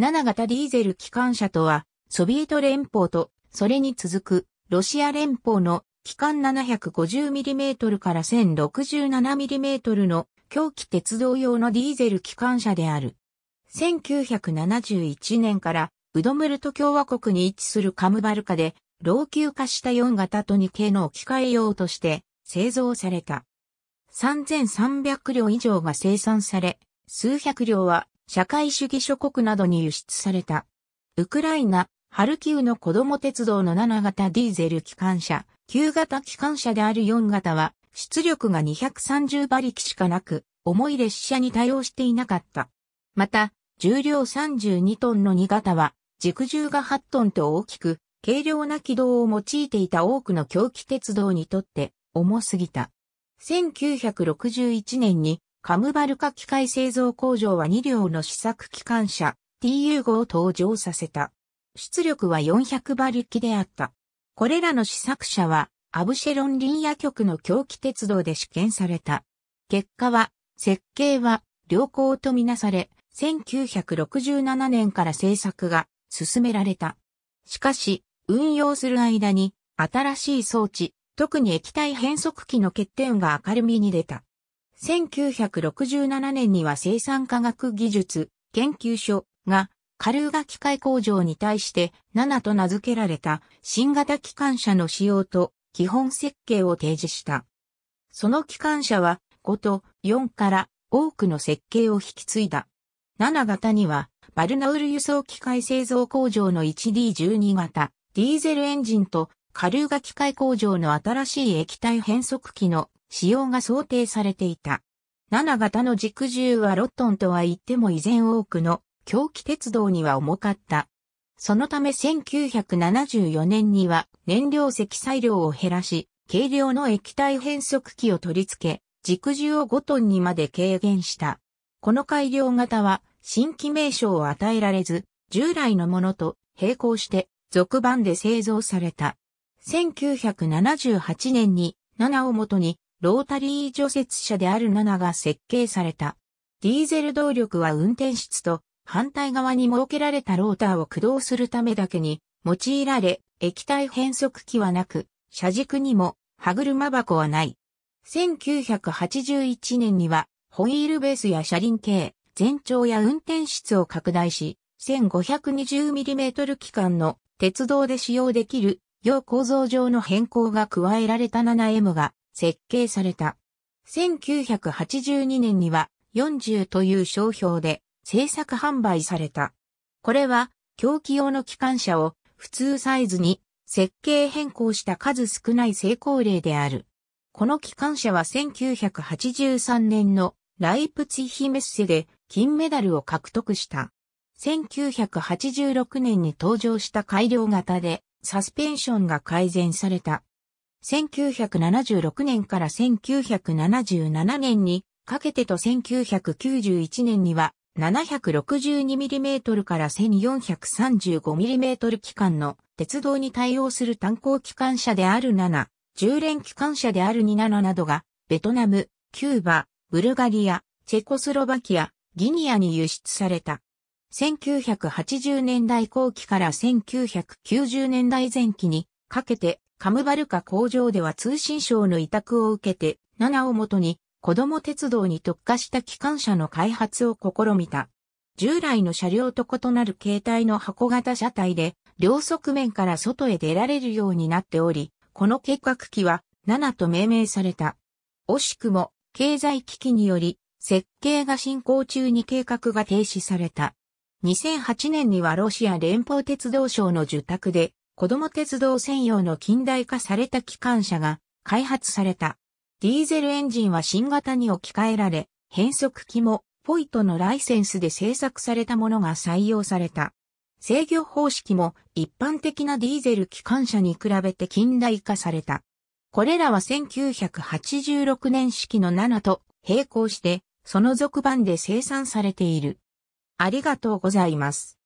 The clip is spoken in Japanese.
7型ディーゼル機関車とは、ソビエト連邦と、それに続く、ロシア連邦の、機関 750mm から 1067mm の、狂気鉄道用のディーゼル機関車である。1971年から、ウドムルト共和国に位置するカムバルカで、老朽化した4型と2系の置き換え用として、製造された。3300両以上が生産され、数百両は社会主義諸国などに輸出された。ウクライナ、ハルキウの子供鉄道の7型ディーゼル機関車、9型機関車である4型は、出力が230馬力しかなく、重い列車に対応していなかった。また、重量32トンの2型は、軸重が8トンと大きく、軽量な軌道を用いていた多くの狂気鉄道にとって重すぎた。1961年にカムバルカ機械製造工場は2両の試作機関車 TU5 を登場させた。出力は400馬力であった。これらの試作車はアブシェロン林野局の狂気鉄道で試験された。結果は、設計は良好とみなされ、1967年から製作が進められた。しかし、運用する間に新しい装置、特に液体変速機の欠点が明るみに出た。1967年には生産科学技術研究所がカルーガ機械工場に対して7と名付けられた新型機関車の仕様と基本設計を提示した。その機関車は5と4から多くの設計を引き継いだ。7型にはバルナウル輸送機械製造工場の 1D12 型ディーゼルエンジンとカルーガ機械工場の新しい液体変速機の使用が想定されていた。7型の軸重は6トンとは言っても依然多くの狂気鉄道には重かった。そのため1974年には燃料積載量を減らし、軽量の液体変速機を取り付け、軸重を5トンにまで軽減した。この改良型は新規名称を与えられず、従来のものと並行して続版で製造された。1978年に7をもとにロータリー除雪車である7が設計された。ディーゼル動力は運転室と反対側に設けられたローターを駆動するためだけに用いられ、液体変速機はなく、車軸にも歯車箱はない。1981年にはホイールベースや車輪系、全長や運転室を拡大し、1520mm 機関の鉄道で使用できる、要構造上の変更が加えられた 7M が設計された。1982年には40という商標で製作販売された。これは狂気用の機関車を普通サイズに設計変更した数少ない成功例である。この機関車は1983年のライプツィヒメッセで金メダルを獲得した。1986年に登場した改良型でサスペンションが改善された。1976年から1977年にかけてと1991年には 762mm から 1435mm 機関の鉄道に対応する炭鉱機関車である7、10連機関車である27などが、ベトナム、キューバ、ブルガリア、チェコスロバキア、ギニアに輸出された。1980年代後期から1990年代前期にかけて、カムバルカ工場では通信省の委託を受けて、7をもとに、子供鉄道に特化した機関車の開発を試みた。従来の車両と異なる形態の箱型車体で、両側面から外へ出られるようになっており、この計画機は7と命名された。惜しくも、経済危機により、設計が進行中に計画が停止された。2008年にはロシア連邦鉄道省の受託で子供鉄道専用の近代化された機関車が開発された。ディーゼルエンジンは新型に置き換えられ、変速機もポイトのライセンスで製作されたものが採用された。制御方式も一般的なディーゼル機関車に比べて近代化された。これらは1986年式の7と並行して、その続版で生産されている。ありがとうございます。